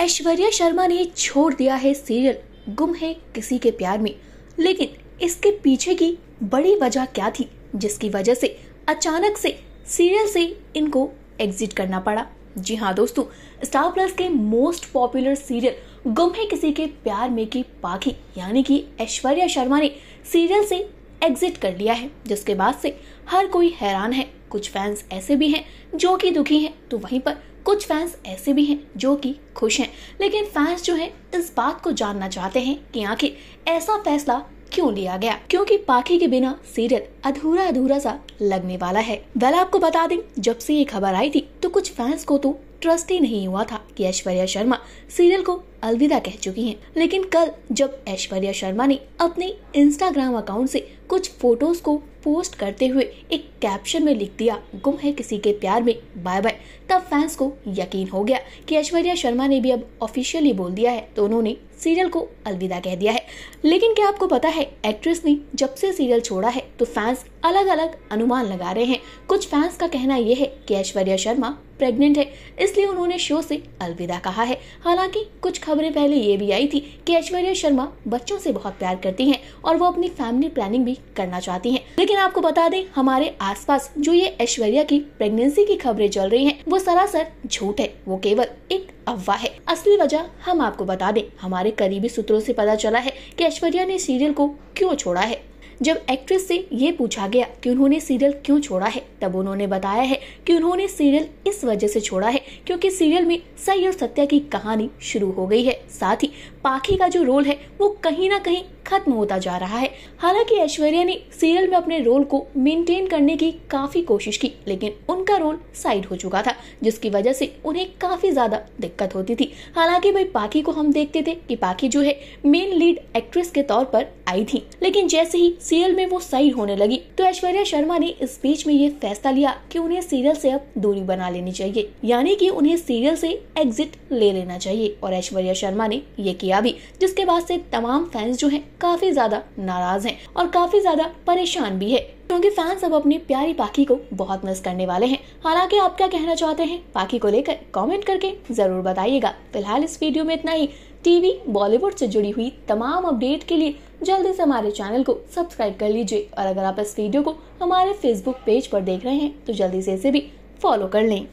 ऐश्वर्या शर्मा ने छोड़ दिया है सीरियल गुम है किसी के प्यार में लेकिन इसके पीछे की बड़ी वजह क्या थी जिसकी वजह से अचानक से सीरियल से इनको एग्जिट करना पड़ा जी हाँ दोस्तों स्टार प्लस के most popular serial Gum Hai किसी के प्यार में की पाखी यानी कि ऐश्वर्या शर्मा ने सीरियल से एग्जिट कर लिया है जिसके बाद से हर कोई हैरान है कुछ फैंस ऐसे भी हैं जो कि दुखी हैं तो वहीं पर कुछ फैंस ऐसे भी हैं जो कि खुश हैं लेकिन फैंस जो हैं इस बात को जानना चाहते हैं कि आखिर ऐसा फैसला क्यों लिया गया क्योंकि पाखी के बिना सीरियल अधूरा अधूरा सा लगने वाला है वह आपको बता दें जब से ये खबर आई थी तो कुछ फैंस को तो ट्रस्ट ही नहीं हुआ था कि ऐश्वर्या शर्मा सीरियल को अलविदा कह चुकी हैं लेकिन कल जब ऐश्वर्या शर्मा ने अपने इंस्टाग्राम अकाउंट से कुछ फोटोज को पोस्ट करते हुए एक कैप्शन में लिख दिया गुम है किसी के प्यार में बाय बाय तब फैंस को यकीन हो गया कि ऐश्वर्या शर्मा ने भी अब ऑफिशियली बोल दिया है तो उन्होंने सीरियल को अलविदा कह दिया है लेकिन क्या आपको पता है एक्ट्रेस ने जब से सीरियल छोड़ा है तो फैंस अलग अलग अनुमान लगा रहे हैं कुछ फैंस का कहना यह है कि ऐश्वर्या शर्मा प्रेग्नेंट है इसलिए उन्होंने शो से अलविदा कहा है हालांकि कुछ खबरें पहले ये भी आई थी कि ऐश्वर्या शर्मा बच्चों से बहुत प्यार करती हैं और वो अपनी फैमिली प्लानिंग भी करना चाहती हैं लेकिन आपको बता दें हमारे आसपास जो ये ऐश्वर्या की प्रेगनेंसी की खबरें चल रही हैं वो सरासर झूठ है वो केवल एक अफवाह है असली वजह हम आपको बता दें हमारे करीबी सूत्रों से पता चला है कि ऐश्वर्या ने सीरियल को क्यों छोड़ा है जब एक्ट्रेस से ये पूछा गया कि उन्होंने सीरियल क्यों छोड़ा है तब उन्होंने बताया है कि उन्होंने सीरियल इस वजह से छोड़ा है क्योंकि सीरियल में सही और सत्या की कहानी शुरू हो गई है साथ ही पाखी का जो रोल है वो कहीं ना कहीं खत्म होता जा रहा है हालांकि ऐश्वर्या ने सीरियल में अपने रोल को मेंटेन करने की काफी कोशिश की लेकिन उनका रोल साइड हो चुका था जिसकी वजह से उन्हें काफी ज्यादा दिक्कत होती थी हालांकि भाई पाखी को हम देखते थे कि पाखी जो है मेन लीड एक्ट्रेस के तौर पर आई थी लेकिन जैसे ही सीरियल में वो सही होने लगी तो ऐश्वर्या शर्मा ने इस बीच में ये फैसला लिया कि उन्हें सीरियल से अब दूरी बना लेनी चाहिए यानी कि उन्हें सीरियल से एग्जिट ले लेना चाहिए और ऐश्वर्या शर्मा ने ये किया भी जिसके बाद से तमाम फैंस जो हैं काफी ज्यादा नाराज हैं और काफी ज्यादा परेशान भी है क्योंकि फैंस अब अपनी प्यारी पाखी को बहुत मिस करने वाले हैं हालांकि आप क्या कहना चाहते हैं पाखी को लेकर कमेंट करके जरूर बताइएगा फिलहाल इस वीडियो में इतना ही टीवी बॉलीवुड से जुड़ी हुई तमाम अपडेट के लिए जल्दी से हमारे चैनल को सब्सक्राइब कर लीजिए और अगर आप इस वीडियो को हमारे फेसबुक पेज पर देख रहे हैं तो जल्दी से इसे भी फॉलो कर लें